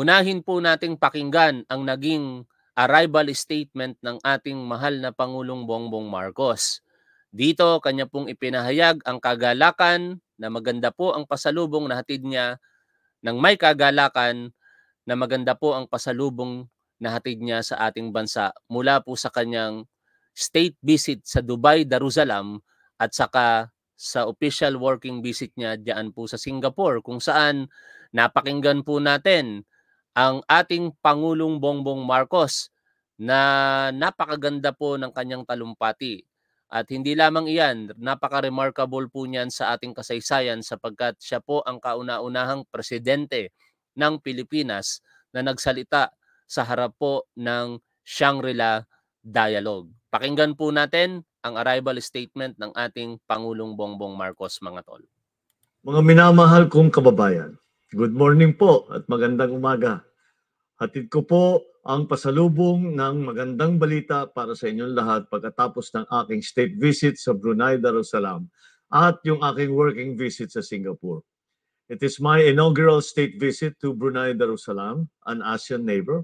Unahin po nating pakinggan ang naging arrival statement ng ating mahal na Pangulong Bongbong Marcos. Dito, kanya pong ipinahayag ang kagalakan na maganda po ang pasalubong na hatid niya ng may kagalakan na maganda po ang pasalubong na hatid niya sa ating bansa mula po sa kanyang state visit sa Dubai, Darussalam at saka sa official working visit niya diyan po sa Singapore kung saan napakinggan po natin ang ating Pangulong Bongbong Marcos na napakaganda po ng kanyang talumpati. At hindi lamang iyan, napaka-remarkable po niyan sa ating kasaysayan sapagkat siya po ang kauna-unahang presidente ng Pilipinas na nagsalita sa harap po ng Shangri-La Dialogue. Pakinggan po natin ang arrival statement ng ating Pangulong Bongbong Marcos, mga tol. Mga minamahal kong kababayan, Good morning po at magandang umaga. Hatid ko po ang pasalubong ng magandang balita para sa inyong lahat pagkatapos ng aking state visit sa Brunei Darussalam at yung aking working visit sa Singapore. It is my inaugural state visit to Brunei Darussalam, an ASEAN neighbor,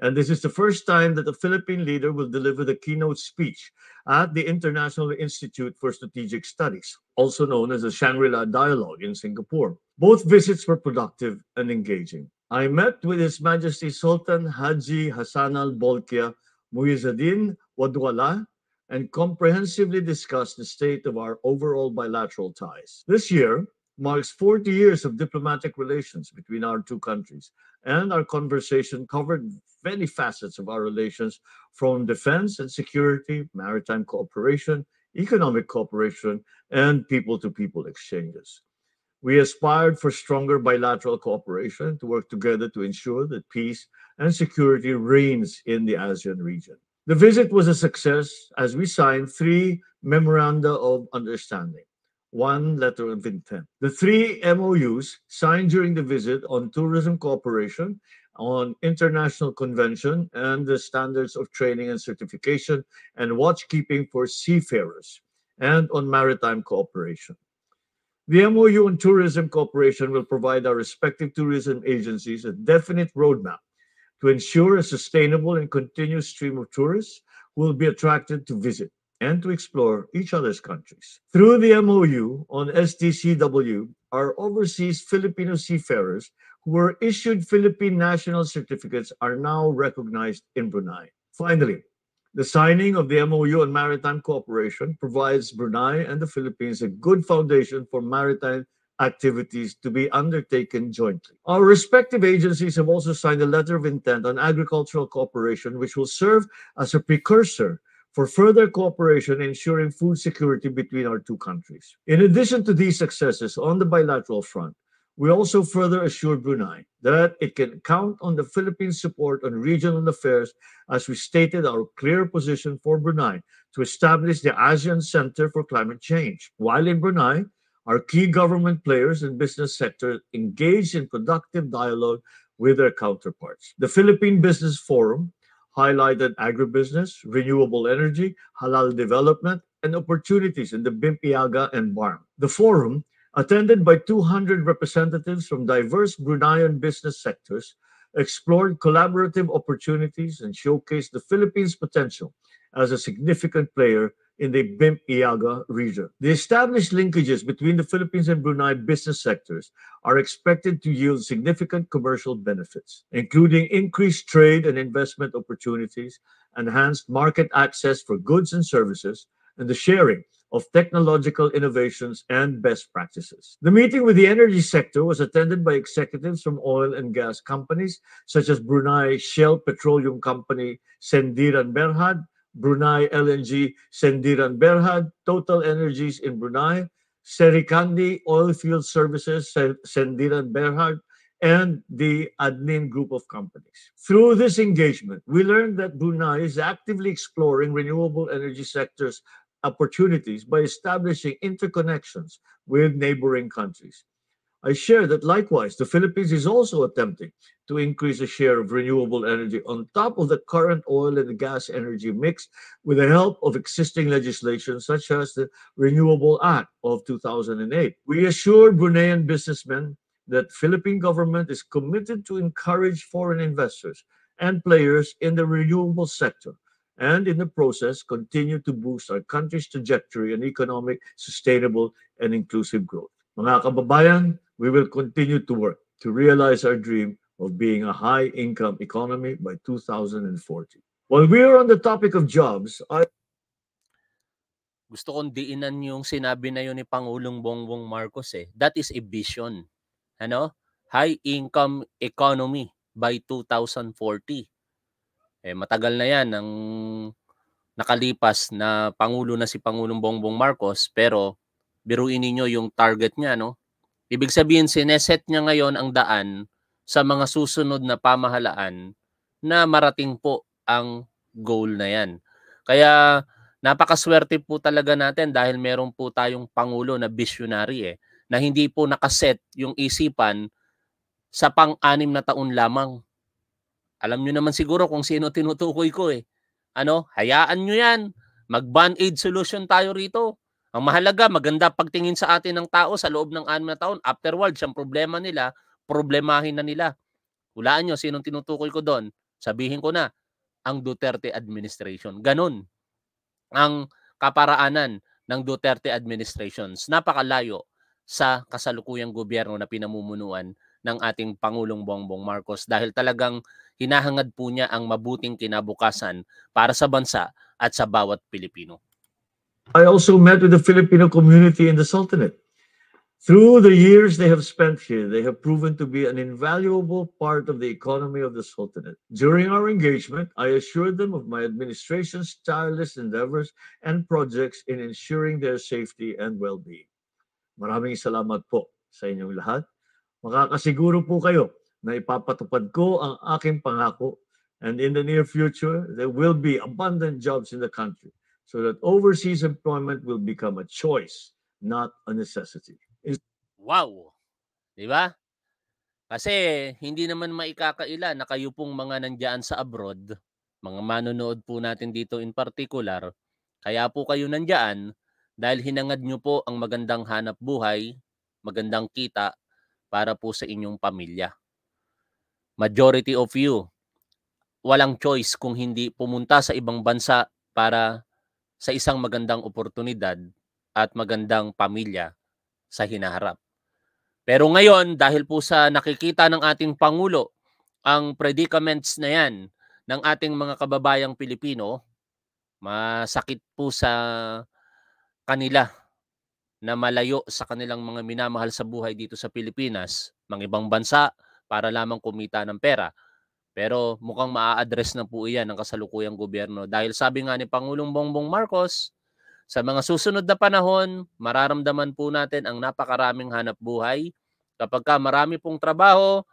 And this is the first time that the Philippine leader will deliver the keynote speech at the International Institute for Strategic Studies, also known as the Shangri La Dialogue in Singapore. Both visits were productive and engaging. I met with His Majesty Sultan Haji Hassan al Bolkiah Muizuddin Wadwala and comprehensively discussed the state of our overall bilateral ties. This year, marks 40 years of diplomatic relations between our two countries, and our conversation covered many facets of our relations from defense and security, maritime cooperation, economic cooperation, and people to people exchanges. We aspired for stronger bilateral cooperation to work together to ensure that peace and security reigns in the ASEAN region. The visit was a success as we signed three memoranda of understanding one letter of intent. The three MOUs signed during the visit on tourism cooperation, on international convention, and the standards of training and certification and watchkeeping for seafarers, and on maritime cooperation. The MOU on tourism cooperation will provide our respective tourism agencies a definite roadmap to ensure a sustainable and continuous stream of tourists will be attracted to visit and to explore each other's countries. Through the MOU on SDCW, our overseas Filipino seafarers who were issued Philippine national certificates are now recognized in Brunei. Finally, the signing of the MOU on maritime cooperation provides Brunei and the Philippines a good foundation for maritime activities to be undertaken jointly. Our respective agencies have also signed a letter of intent on agricultural cooperation, which will serve as a precursor for further cooperation ensuring food security between our two countries. In addition to these successes on the bilateral front, we also further assure Brunei that it can count on the Philippines' support on regional affairs as we stated our clear position for Brunei to establish the ASEAN Center for Climate Change. While in Brunei, our key government players and business sector engaged in productive dialogue with their counterparts. The Philippine Business Forum highlighted agribusiness, renewable energy, halal development, and opportunities in the Bimpiaga and Barm. The forum, attended by 200 representatives from diverse Bruneian business sectors, explored collaborative opportunities and showcased the Philippines' potential as a significant player in the bim region. The established linkages between the Philippines and Brunei business sectors are expected to yield significant commercial benefits, including increased trade and investment opportunities, enhanced market access for goods and services, and the sharing of technological innovations and best practices. The meeting with the energy sector was attended by executives from oil and gas companies such as Brunei Shell Petroleum Company Sendiran Berhad Brunei LNG Sendiran Berhad, Total Energies in Brunei, Serikandi Oilfield Services Sendiran Berhad, and the Adnin Group of Companies. Through this engagement, we learned that Brunei is actively exploring renewable energy sectors opportunities by establishing interconnections with neighboring countries. I share that likewise, the Philippines is also attempting to increase the share of renewable energy on top of the current oil and gas energy mix with the help of existing legislation such as the Renewable Act of 2008. We assured Bruneian businessmen that Philippine government is committed to encourage foreign investors and players in the renewable sector and in the process continue to boost our country's trajectory and economic, sustainable, and inclusive growth. Mga kababayan, we will continue to work to realize our dream of being a high income economy by 2040. While we are on the topic of jobs, I gusto kong diinan yung sinabi na yun ni Pangulong Bongbong Marcos eh. That is a vision. Ano? High income economy by 2040. Eh matagal na 'yan ang nakalipas na pangulo na si Pangulong Bongbong Marcos pero biruin niyo yung target niya no Ibig sabihin, sineset niya ngayon ang daan sa mga susunod na pamahalaan na marating po ang goal na yan. Kaya napakaswerte po talaga natin dahil meron po tayong Pangulo na visionary eh, na hindi po nakaset yung isipan sa pang-anim na taon lamang. Alam nyo naman siguro kung sino tinutukoy ko eh. Ano, hayaan nyo yan. Mag-band-aid solution tayo rito. Ang mahalaga, maganda pagtingin sa atin ng tao sa loob ng anim na taon. Afterwards, ang problema nila, problemahin na nila. Hulaan nyo, sinong tinutukoy ko doon? Sabihin ko na, ang Duterte administration. Ganon ang kaparaanan ng Duterte administrations. Napakalayo sa kasalukuyang gobyerno na pinamumunuan ng ating Pangulong Bongbong Marcos dahil talagang hinahangad po niya ang mabuting kinabukasan para sa bansa at sa bawat Pilipino. I also met with the Filipino community in the Sultanate. Through the years they have spent here, they have proven to be an invaluable part of the economy of the Sultanate. During our engagement, I assured them of my administration's tireless endeavors and projects in ensuring their safety and well-being. Maraming salamat po sa inyong lahat. Makakasiguro po kayo na ipapatupad ko ang aking pangako and in the near future, there will be abundant jobs in the country so that overseas employment will become a choice, not a necessity. Is Wow! Di ba? Kasi hindi naman maikakaila na kayo pong mga nandiyan sa abroad, mga manonood po natin dito in particular, kaya po kayo nandiyan dahil hinangad nyo po ang magandang hanap buhay, magandang kita para po sa inyong pamilya. Majority of you, walang choice kung hindi pumunta sa ibang bansa para sa isang magandang oportunidad at magandang pamilya sa hinaharap. Pero ngayon, dahil po sa nakikita ng ating Pangulo ang predicaments na yan ng ating mga kababayang Pilipino, masakit po sa kanila na malayo sa kanilang mga minamahal sa buhay dito sa Pilipinas, mga ibang bansa, para lamang kumita ng pera. Pero mukhang maa-address na po iyan ng kasalukuyang gobyerno dahil sabi nga ni Pangulong Bongbong Marcos, sa mga susunod na panahon, mararamdaman po natin ang napakaraming hanap buhay. Kapag ka marami pong trabaho,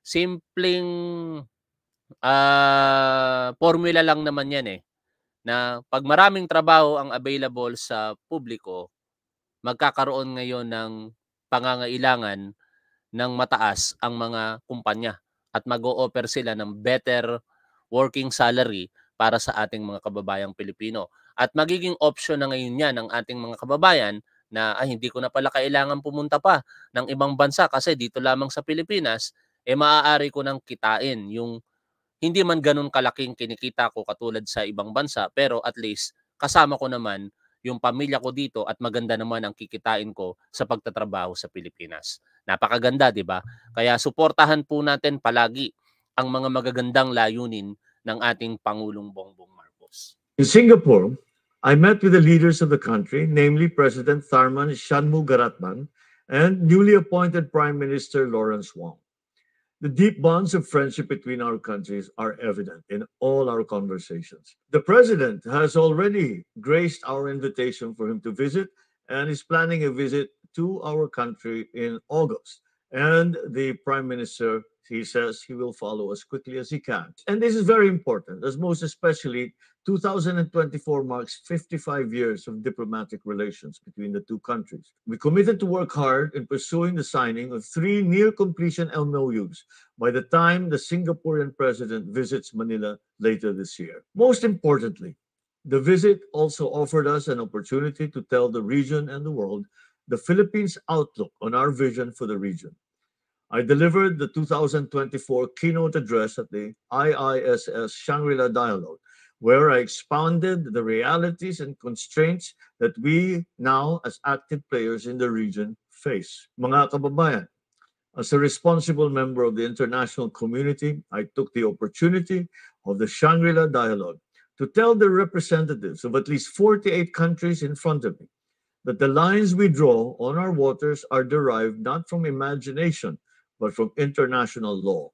simpleng uh, formula lang naman yan eh. Na pag maraming trabaho ang available sa publiko, magkakaroon ngayon ng pangangailangan ng mataas ang mga kumpanya at mag-o-offer sila ng better working salary para sa ating mga kababayang Pilipino. At magiging option na ngayon yan ng ating mga kababayan na ay, hindi ko na pala kailangan pumunta pa ng ibang bansa kasi dito lamang sa Pilipinas, eh maaari ko nang kitain yung hindi man ganun kalaking kinikita ko katulad sa ibang bansa pero at least kasama ko naman yung pamilya ko dito at maganda naman ang kikitain ko sa pagtatrabaho sa Pilipinas. Napakaganda, di ba? Kaya suportahan po natin palagi ang mga magagandang layunin ng ating Pangulong Bongbong Marcos. In Singapore, I met with the leaders of the country, namely President Tharman Shanmugaratnam and newly appointed Prime Minister Lawrence Wong. The deep bonds of friendship between our countries are evident in all our conversations. The president has already graced our invitation for him to visit and is planning a visit to our country in August. And the prime minister he says he will follow as quickly as he can. And this is very important, as most especially 2024 marks 55 years of diplomatic relations between the two countries. We committed to work hard in pursuing the signing of three near completion MOUs by the time the Singaporean president visits Manila later this year. Most importantly, the visit also offered us an opportunity to tell the region and the world the Philippines' outlook on our vision for the region. I delivered the 2024 keynote address at the IISS Shangri La Dialogue, where I expounded the realities and constraints that we now, as active players in the region, face. Mga kababayan, as a responsible member of the international community, I took the opportunity of the Shangri La Dialogue to tell the representatives of at least 48 countries in front of me that the lines we draw on our waters are derived not from imagination but from international law.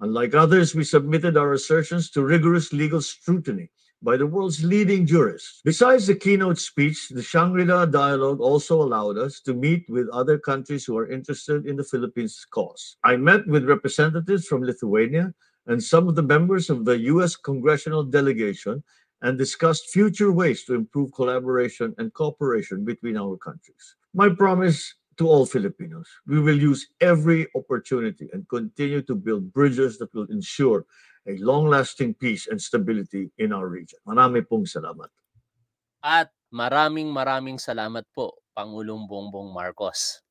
Unlike others, we submitted our assertions to rigorous legal scrutiny by the world's leading jurists. Besides the keynote speech, the Shangri La Dialogue also allowed us to meet with other countries who are interested in the Philippines' cause. I met with representatives from Lithuania and some of the members of the U.S. congressional delegation and discussed future ways to improve collaboration and cooperation between our countries. My promise to all Filipinos. We will use every opportunity and continue to build bridges that will ensure a long-lasting peace and stability in our region. Marami pong salamat. At maraming maraming salamat po, Pangulong Bongbong Marcos.